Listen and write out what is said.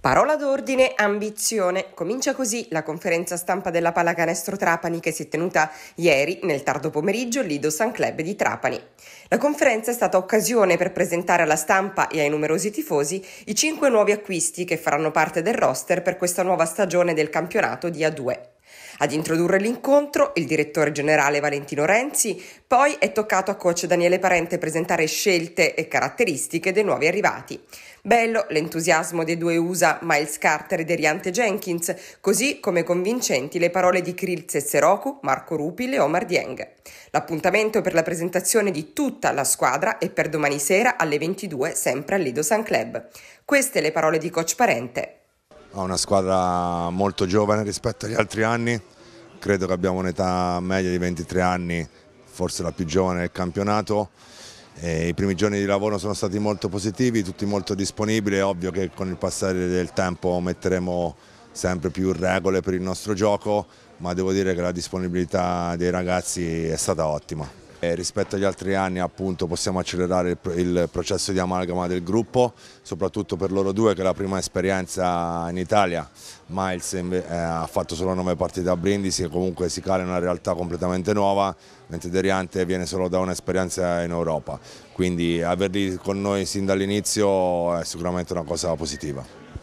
Parola d'ordine, ambizione. Comincia così la conferenza stampa della Pallacanestro Trapani che si è tenuta ieri, nel tardo pomeriggio, Lido San Club di Trapani. La conferenza è stata occasione per presentare alla stampa e ai numerosi tifosi i cinque nuovi acquisti che faranno parte del roster per questa nuova stagione del campionato di A2. Ad introdurre l'incontro il direttore generale Valentino Renzi, poi è toccato a coach Daniele Parente presentare scelte e caratteristiche dei nuovi arrivati. Bello l'entusiasmo dei due USA, Miles Carter e Deriante Jenkins, così come convincenti le parole di Krill Sesseroku, Marco Rupi e Omar Dieng. L'appuntamento per la presentazione di tutta la squadra è per domani sera alle 22 sempre al Lido San Club. Queste le parole di coach Parente ha una squadra molto giovane rispetto agli altri anni, credo che abbiamo un'età media di 23 anni, forse la più giovane del campionato. E I primi giorni di lavoro sono stati molto positivi, tutti molto disponibili, è ovvio che con il passare del tempo metteremo sempre più regole per il nostro gioco, ma devo dire che la disponibilità dei ragazzi è stata ottima. Eh, rispetto agli altri anni appunto, possiamo accelerare il, il, processo di amalgama del gruppo, soprattutto per loro due che è la prima esperienza in Italia. Miles eh, ha fatto solo nove partite a Brindisi e comunque si cala in una realtà completamente nuova, mentre Deriante viene solo da un'esperienza in Europa. Quindi averli con noi sin dall'inizio è sicuramente una cosa positiva.